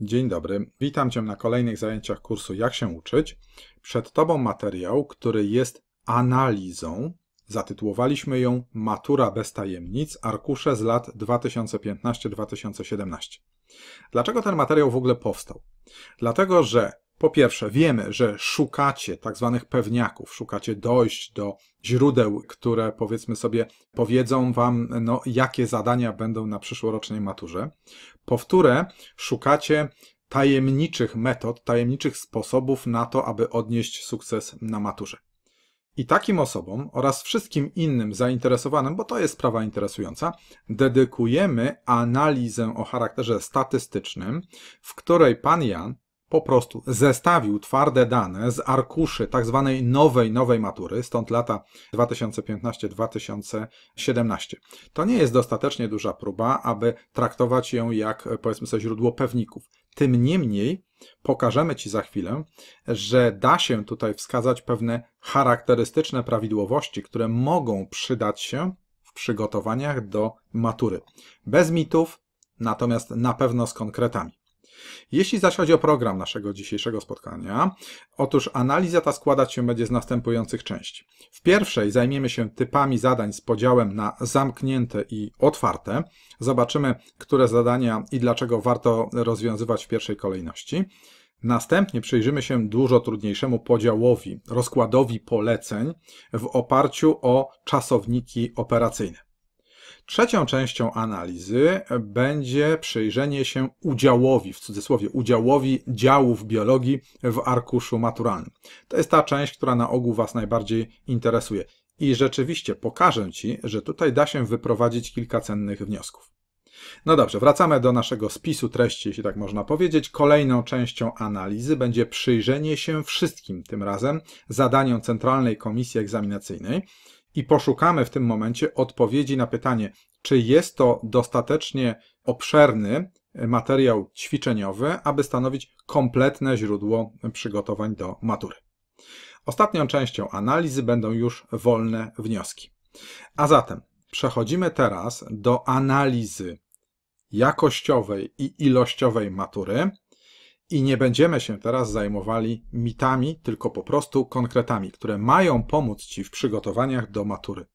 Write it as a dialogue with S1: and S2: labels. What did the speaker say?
S1: Dzień dobry, witam Cię na kolejnych zajęciach kursu Jak się uczyć. Przed Tobą materiał, który jest analizą. Zatytułowaliśmy ją Matura bez tajemnic, arkusze z lat 2015-2017. Dlaczego ten materiał w ogóle powstał? Dlatego, że po pierwsze, wiemy, że szukacie tak zwanych pewniaków, szukacie dojść do źródeł, które powiedzmy sobie powiedzą wam, no, jakie zadania będą na przyszłorocznej maturze. Po wtóre, szukacie tajemniczych metod, tajemniczych sposobów na to, aby odnieść sukces na maturze. I takim osobom oraz wszystkim innym zainteresowanym, bo to jest sprawa interesująca, dedykujemy analizę o charakterze statystycznym, w której pan Jan po prostu zestawił twarde dane z arkuszy tzw. Tak nowej, nowej matury, stąd lata 2015-2017. To nie jest dostatecznie duża próba, aby traktować ją jak, powiedzmy sobie, źródło pewników. Tym niemniej pokażemy Ci za chwilę, że da się tutaj wskazać pewne charakterystyczne prawidłowości, które mogą przydać się w przygotowaniach do matury. Bez mitów, natomiast na pewno z konkretami. Jeśli zaś chodzi o program naszego dzisiejszego spotkania, otóż analiza ta składać się będzie z następujących części. W pierwszej zajmiemy się typami zadań z podziałem na zamknięte i otwarte. Zobaczymy, które zadania i dlaczego warto rozwiązywać w pierwszej kolejności. Następnie przyjrzymy się dużo trudniejszemu podziałowi, rozkładowi poleceń w oparciu o czasowniki operacyjne. Trzecią częścią analizy będzie przyjrzenie się udziałowi, w cudzysłowie udziałowi działów biologii w arkuszu maturalnym. To jest ta część, która na ogół Was najbardziej interesuje. I rzeczywiście pokażę Ci, że tutaj da się wyprowadzić kilka cennych wniosków. No dobrze, wracamy do naszego spisu treści, jeśli tak można powiedzieć. Kolejną częścią analizy będzie przyjrzenie się wszystkim, tym razem zadaniom Centralnej Komisji Egzaminacyjnej i poszukamy w tym momencie odpowiedzi na pytanie, czy jest to dostatecznie obszerny e, materiał ćwiczeniowy, aby stanowić kompletne źródło przygotowań do matury. Ostatnią częścią analizy będą już wolne wnioski. A zatem przechodzimy teraz do analizy jakościowej i ilościowej matury i nie będziemy się teraz zajmowali mitami, tylko po prostu konkretami, które mają pomóc Ci w przygotowaniach do matury.